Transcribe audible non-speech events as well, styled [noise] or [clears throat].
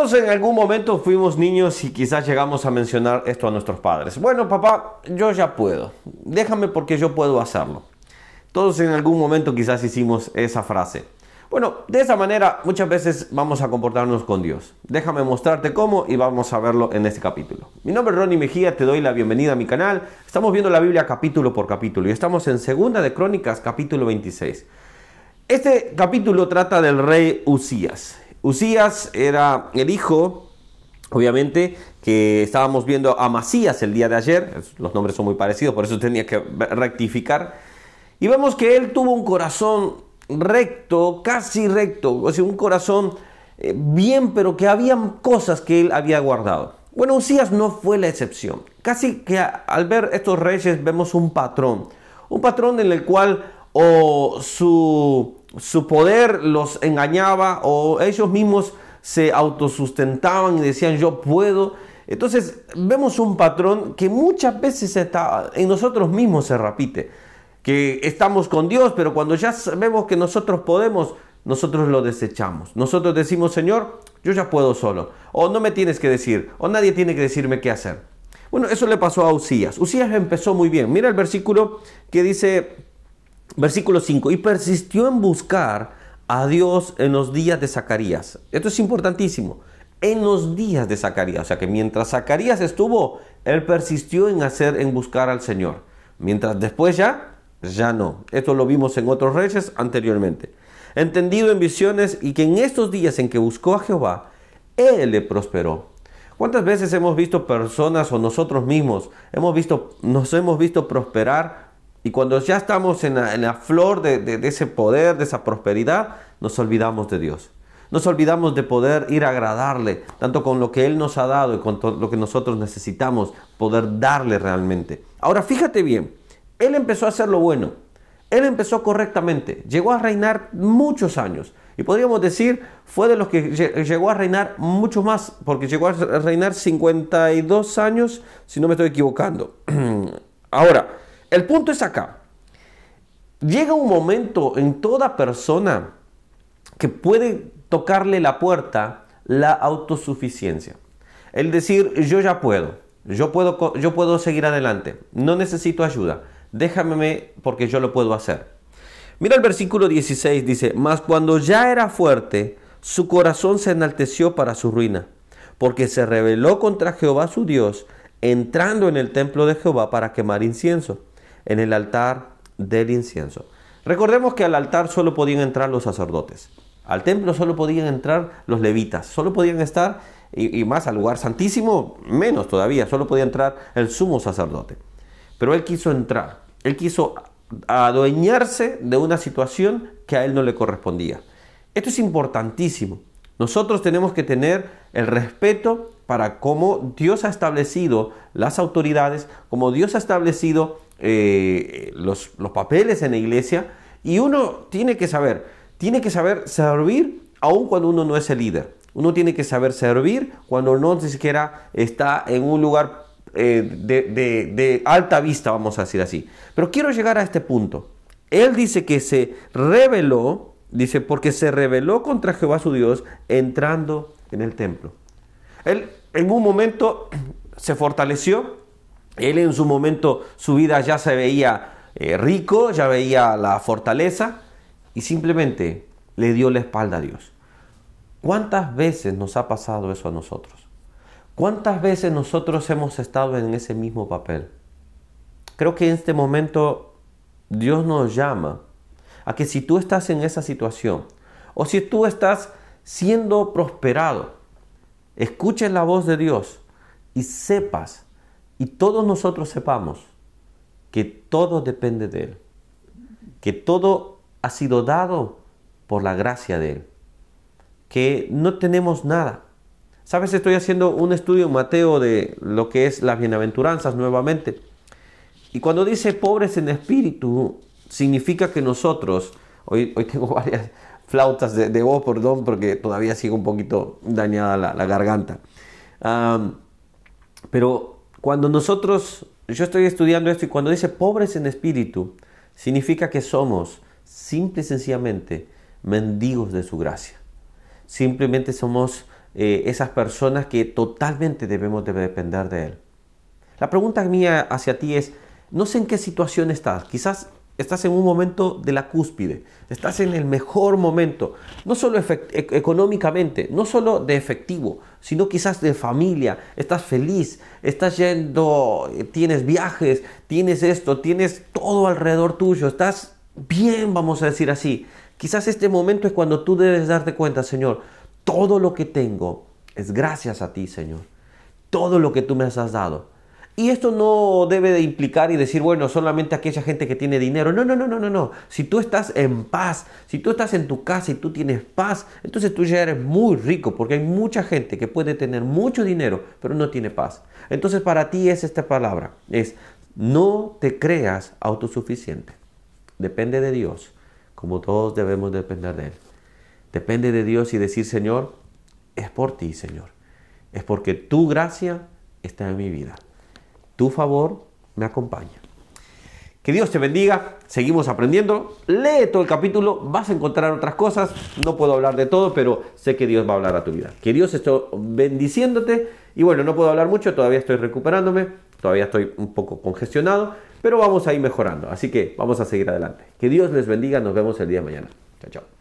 Todos en algún momento fuimos niños y quizás llegamos a mencionar esto a nuestros padres. Bueno, papá, yo ya puedo. Déjame porque yo puedo hacerlo. Todos en algún momento quizás hicimos esa frase. Bueno, de esa manera muchas veces vamos a comportarnos con Dios. Déjame mostrarte cómo y vamos a verlo en este capítulo. Mi nombre es Ronnie Mejía, te doy la bienvenida a mi canal. Estamos viendo la Biblia capítulo por capítulo y estamos en Segunda de Crónicas capítulo 26. Este capítulo trata del rey Usías. Usías era el hijo, obviamente, que estábamos viendo a Masías el día de ayer, los nombres son muy parecidos, por eso tenía que rectificar, y vemos que él tuvo un corazón recto, casi recto, o sea, un corazón eh, bien, pero que había cosas que él había guardado. Bueno, Usías no fue la excepción. Casi que al ver estos reyes vemos un patrón, un patrón en el cual o su su poder los engañaba o ellos mismos se autosustentaban y decían yo puedo. Entonces vemos un patrón que muchas veces está, en nosotros mismos se repite, que estamos con Dios, pero cuando ya vemos que nosotros podemos, nosotros lo desechamos. Nosotros decimos, Señor, yo ya puedo solo, o no me tienes que decir, o nadie tiene que decirme qué hacer. Bueno, eso le pasó a Usías. Usías empezó muy bien. Mira el versículo que dice Versículo 5, y persistió en buscar a Dios en los días de Zacarías. Esto es importantísimo. En los días de Zacarías, o sea que mientras Zacarías estuvo, él persistió en hacer, en buscar al Señor. Mientras después ya, ya no. Esto lo vimos en otros reyes anteriormente. Entendido en visiones y que en estos días en que buscó a Jehová, él le prosperó. ¿Cuántas veces hemos visto personas o nosotros mismos hemos visto, nos hemos visto prosperar y cuando ya estamos en la, flor de, ese poder, de esa prosperidad, nos olvidamos de Dios. Nos olvidamos de poder ir a agradarle, tanto con lo que Él nos ha dado y con lo que nosotros necesitamos poder darle realmente. Ahora fíjate bien, Él empezó a hacer lo bueno, Él empezó correctamente, llegó a reinar muchos años. Y podríamos decir, fue de los que llegó a reinar mucho más, porque llegó a reinar 52 años, si no me estoy equivocando. [clears throat] Ahora, el punto es acá. Llega un momento en toda persona que puede tocarle la puerta la autosuficiencia. El decir, yo ya puedo, yo puedo, yo puedo seguir adelante, no necesito ayuda, déjame porque yo lo puedo hacer. Mira el versículo 16, dice, mas cuando ya era fuerte, su corazón se enalteció para su ruina, porque se rebeló contra Jehová su Dios, entrando en el templo de Jehová para quemar incienso en el altar del incienso. Recordemos que al altar solo podían entrar los sacerdotes, al templo solo podían entrar los levitas, solo podían estar, y, más al lugar santísimo, menos todavía, solo podía entrar el sumo sacerdote. Pero él quiso entrar, él quiso adueñarse de una situación que a él no le correspondía. Esto es importantísimo. Nosotros tenemos que tener el respeto para cómo Dios ha establecido las autoridades, como Dios ha establecido eh, los, papeles en la iglesia y uno tiene que saber, tiene que saber servir aun cuando uno no es el líder. Uno tiene que saber servir cuando no ni siquiera está en un lugar eh, de, alta vista, vamos a decir así. Pero quiero llegar a este punto. Él dice que se reveló dice, porque se reveló contra Jehová su Dios entrando en el templo. Él en un momento se fortaleció, él en su momento, su vida ya se veía eh, rico, ya veía la fortaleza y simplemente le dio la espalda a Dios. ¿Cuántas veces nos ha pasado eso a nosotros? ¿Cuántas veces nosotros hemos estado en ese mismo papel? Creo que en este momento Dios nos llama a que si tú estás en esa situación o si tú estás siendo prosperado, escuches la voz de Dios y sepas y todos nosotros sepamos que todo depende de Él, que todo ha sido dado por la gracia de Él, que no tenemos nada. Sabes, estoy haciendo un estudio Mateo de lo que es las bienaventuranzas nuevamente. Y cuando dice pobres en espíritu, significa que nosotros, hoy, hoy tengo [laughs] varias flautas de, de, voz, perdón, porque todavía sigo un poquito dañada la, garganta. pero cuando nosotros, yo estoy estudiando esto y cuando dice pobres en espíritu, significa que somos simple y sencillamente mendigos de su gracia. Simplemente somos eh, esas personas que totalmente debemos depender de Él. La pregunta mía hacia ti es, no sé en qué situación estás, quizás Estás en un momento de la cúspide, estás en el mejor momento, no solo e-, económicamente, no solo de efectivo, sino quizás de familia, estás feliz, estás yendo, eh, tienes viajes, tienes esto, tienes todo alrededor tuyo, estás bien, vamos a decir así. Quizás este momento es cuando tú debes darte cuenta, Señor, todo lo que tengo es gracias a ti, Señor. Todo lo que tú me has dado. Y esto no debe de implicar y decir, bueno, solamente aquella gente que tiene dinero. No, no, no, no, no, no. Si tú estás en paz, si tú estás en tu casa y tú tienes paz, entonces tú ya eres muy rico, porque hay mucha gente que puede tener mucho dinero, pero no tiene paz. Entonces para ti es esta palabra, es no te creas autosuficiente. Depende de Dios, como todos debemos depender de Él. Depende de Dios y decir, Señor, es por ti, Señor. Es porque tu gracia está en mi vida tu favor me acompaña. Que Dios te bendiga, seguimos aprendiendo, lee todo el capítulo, vas a encontrar otras cosas, no puedo hablar de todo, pero sé que Dios va a hablar a tu vida. Que Dios esté bendiciéndote y bueno, no puedo hablar mucho, todavía estoy recuperándome, todavía estoy un poco congestionado, pero vamos a ir mejorando, así que vamos a seguir adelante. Que Dios les bendiga, nos vemos el día de mañana. Chao, chao.